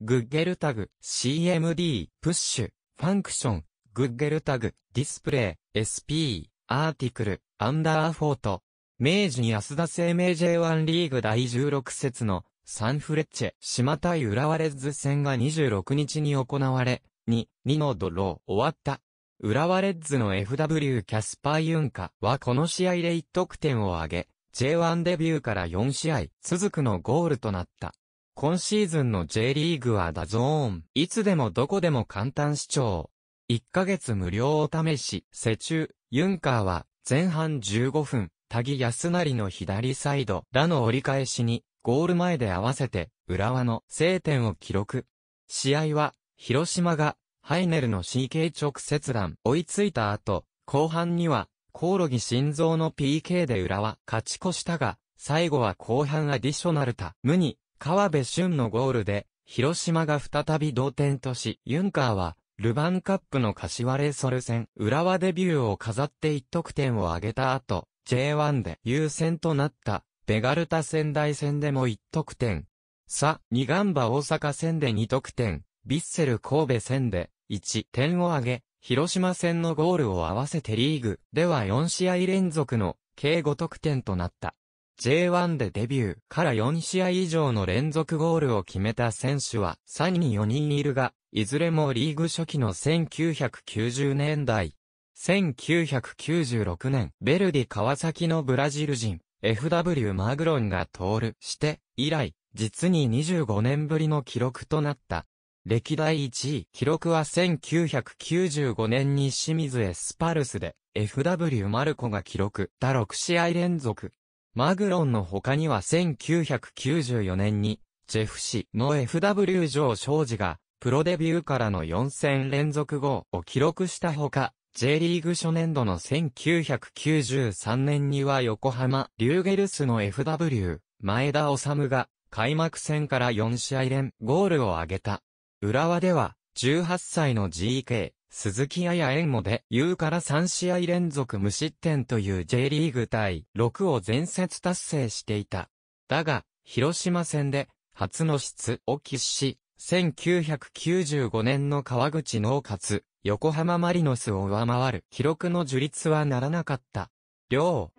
グッゲルタグ、CMD、プッシュ、ファンクション、グッゲルタグ、ディスプレイ、SP、アーティクル、アンダーフォート。明治に安田生命 J1 リーグ第16節のサンフレッチェ、島対浦和レッズ戦が26日に行われ、2、2のドロー、終わった。浦和レッズの FW キャスパーユンカはこの試合で1得点を挙げ、J1 デビューから4試合続くのゴールとなった。今シーズンの J リーグはダゾーン、いつでもどこでも簡単視聴。1ヶ月無料お試し、セチュユンカーは、前半15分、タギ安成の左サイド、ラの折り返しに、ゴール前で合わせて、浦和の聖点を記録。試合は、広島が、ハイネルの CK 直接弾、追いついた後、後半には、コオロギ心臓の PK で浦和、勝ち越したが、最後は後半アディショナルタ、無に、川辺俊のゴールで、広島が再び同点とし、ユンカーは、ルヴァンカップの柏レーソル戦、浦和デビューを飾って1得点を挙げた後、J1 で優先となった、ベガルタ仙台戦でも1得点。さ、二ガンバ大阪戦で2得点、ヴィッセル神戸戦で1点を挙げ、広島戦のゴールを合わせてリーグでは4試合連続の計5得点となった。J1 でデビューから4試合以上の連続ゴールを決めた選手は3人4人いるが、いずれもリーグ初期の1990年代。1996年、ベルディ川崎のブラジル人、FW マグロンが通るして以来、実に25年ぶりの記録となった。歴代1位。記録は1995年に清水エスパルスで FW マルコが記録。だ6試合連続マグロンの他には1994年に、ジェフ氏の FW 上昌司が、プロデビューからの4戦連続号を記録したほか、J リーグ初年度の1993年には横浜、リューゲルスの FW、前田治が、開幕戦から4試合連ゴールを挙げた。浦和では、18歳の GK、鈴木彩縁もで、優から3試合連続無失点という J リーグ対6を全節達成していた。だが、広島戦で、初の出を喫し、1995年の川口農活、横浜マリノスを上回る記録の樹立はならなかった。両。